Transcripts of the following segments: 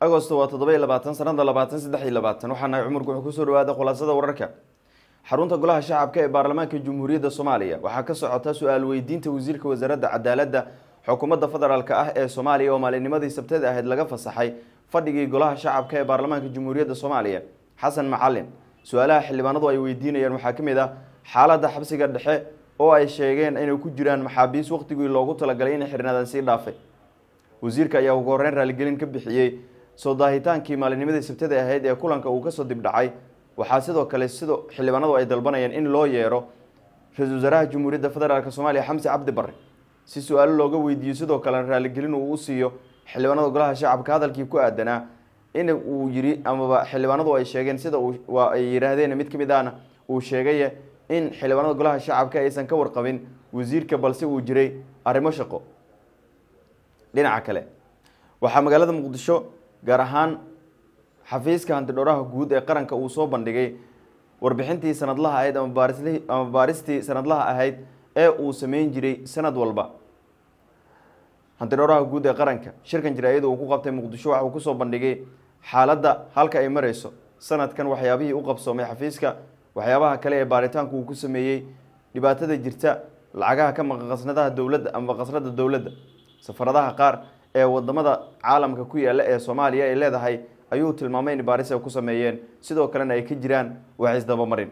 agosto waa todoba toddobayo labaatan sanada labaatan saddex iyo labaatan waxaana cumurku wuxuu kusoo dhawaada khulaasada wararka xarunta golaha shacabka ee baarlamaanka jamhuuriyadda soomaaliya waxaa ka socota su-aal weydiinta wasiirka wasaaradda cadaaladda xukuumadda federaalk ah ee soomaaliya oo maalinimadii sabtada ahayd laga fasaxay fadhigii golaha shacabka ee baarlamaanka jamhuuriyadda soomaaliya xasan macalin su-aalaha xildhibaanadu ay weydiinayaan waxaa ka mid ah xaaladda xabsiga dhexe oo ay sheegeen inay ku jiraan maxaabiis wakhtigii loogu talagalay inay xirnaadaan sii dhaafay wasiirka ayaa ugu horreyn raaligelin ka bixiyey soo daahitaankii maalinimadii sabtada ahayd ee kulanka uu kasoo dibdhacay waxaa sidoo kale sidoo xildhibaanadu ay dalbanayeen in loo yeero ra-isul wasaaraha jamhuuriyadda federaalk soomaaliya xamse cabdi bare si su-aalo looga weydiiyo sidoo kalena raaligelin uu u siiyo xildhibaanada golaha shacabka hadalkii ku aadanaa in uu yiri amaba xildhibaanadu ay sheegeen sida ay yidhaahdeen mid ka mid ahna uu sheegaye in xildhibaanada golaha shacabka aysan ka warqabin wasiirka balse uu jiray arrimo shaqo dhinaca kale waxaa magaalada muqdisho gaar ahaan xafiiska hantidhowraha guud ee qaranka uu soo bandhigay warbixintii sanadlaha ahayd ama baaristii sanadlaha ahayd ee uu sameyn jiray sanad walba hantidhowraha guud ee qaranka shirkan jaraayada uu ku qabtay muqdisho waxa uu ku soo bandhigay xaaladda halka ay marayso sanadkan waxyaabihii u qabsoomay xafiiska waxyaabaha kale ee baaritaanku uu ku sameeyey dhibaatada jirta lacagaha ka maqaqasnadaha dowladda ama maqasnada dowladda safaradaha qaar ee wadamada caalamka ku yaalla ee soomaaliya ay leedahay ayuu tilmaamay in baaris ay ku sameeyeen sidoo kalena ay ka jiraan wax isdabamarin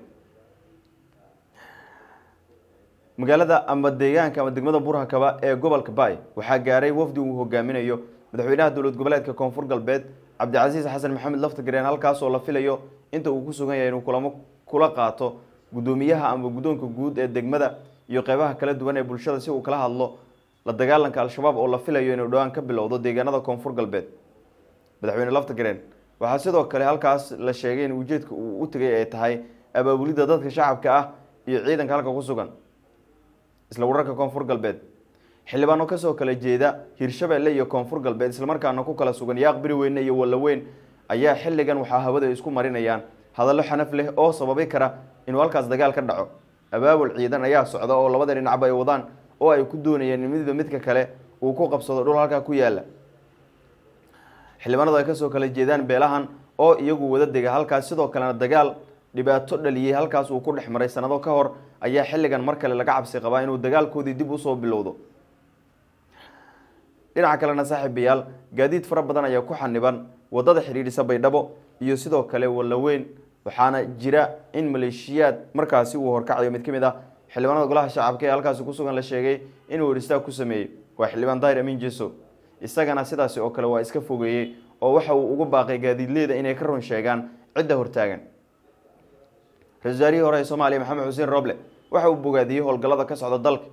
magaalada ama deegaanka ama degmada burhakaba ee gobolka baay waxaa gaaray wafdi uu hogaaminayo madaxweynaha dowlad goboleedka koonfur galbeed cabdicasiis xasan maxamed laftagareen halkaas oo la filayo inta uu ku sugan yahay inuu kulamo kula qaato guddoomiyaha ama guddoonka guud ee degmada iyo qeybaha kala duwan ee bulshada si uu kala hadlo la dagaalanka al-shabaab oo la filayo inuu dhowaan ka bilowdo deegaanada koonfur galbeed madaxweyne laftagreen waxaa sidoo kale halkaas la sheegay in ujeedka uu u tegay ay tahay abaabulidda dadka shacabka ah iyo ciidanka halka ku sugan isla wararka koonfur galbeed xildhibaano kasoo kala jeeda hirshabeelle iyo koonfur galbeed islamarkaana ku kala sugan yaaq biri weyne iyo wallaweyn ayaa xilligan waxaa hawada isku marinayaan hadallo xanaf leh oo sababi kara inuu halkaas dagaal ka dhaco abaabul ciidan ayaa socda oo labada dhinacba ay wadaan oo ay ku doonayeen midba midka kale uu ku qabsado dhul halkaa ku yaalla xildhibaanadu ay kasoo kala jeedaan beelahan oo iyagu wada dega halkaas sidoo kalena dagaal dhibaato dhaliyey halkaas uu ku dhex maray sanado ka hor ayaa xilligan mar kale laga cabsi qabaa inuu dagaalkoodii dib usoo bilowdo dhinaca kalena saaxiibayaal gaadiid fara badan ayaa ku xaniban wadada xidhiidhisa baydhabo iyo sidoo kale wallaweyn waxaana jira in maleeshiyaad markaasi uu horkacayo mid ka mid ah xildhibaanada golaha shacabka ee halkaasi kusugan la sheegay inuu weristaag ku sameeyey waa xildhibaan daahir amiin jeso isagana sidaasi oo kale waa iska fogeeyey oo waxa uu ugu baaqay gaadiidleyda inay ka run sheegaan cidda hortaagan ra-isul hore ee soomaaliya maxamed xuseen roble waxa uu bogaadiyey howlgallada ka socda dalka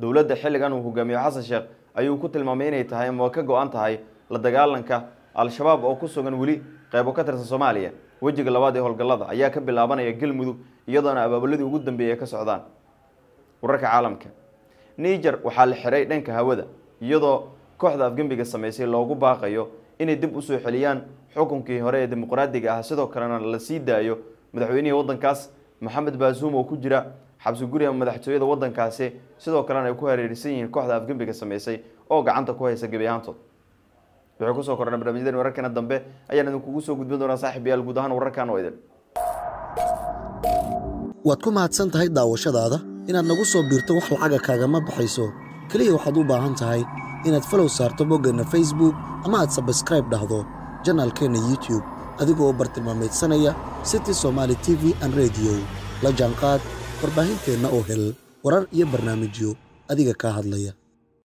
dowladda xilligan uu hogaamiyo xasan sheekh ayuu ku tilmaamay inay tahay ama ka go-an tahay la dagaalanka al-shabaab oo ku sugan weli qeybo ka tirsan soomaaliya wejiga labaad ee howlgallada ayaa ka bilaabanaya galmudug iyadoona abaabuladii ugu dambeeyay ka socdaan wararka caalamka niger waxaa la xiray dhanka hawada iyadoo kooxda afgembiga samaysay loogu baaqayo inay dib usoo xeliyaan xukunkii hore ee dimuqraadiga ah sidoo kalena la sii daayo madaxweynihii wadankaas maxamed baazuum oo ku jira xabsiguri ama madaxtooyada wadankaasi sidoo kalena ay ku hareerisan yihiin kooxda afgembiga samaysay oo gacanta ku haysa gebi ahaantood wuxuu kusoo korana barnaamijyadan wararkeena dambe ayaan idinkugu soo gudbin doonaa saaxib guud ahaan wararkan oo idin waad ku mahadsan tahay daawashadaada inaad nagu soo biirto wax lacaga kaagama baxayso keliya waxaad u baahan tahay inaad falow saarto boggeenna facebook ama aad sabskraib dhahdo janaalkeenna youtube adigoo bartilmaamaydsanaya city somaali t v an rediyo la jaanqaad warbaahinteenna oo hel warar iyo barnaamijyo adiga kaa hadlaya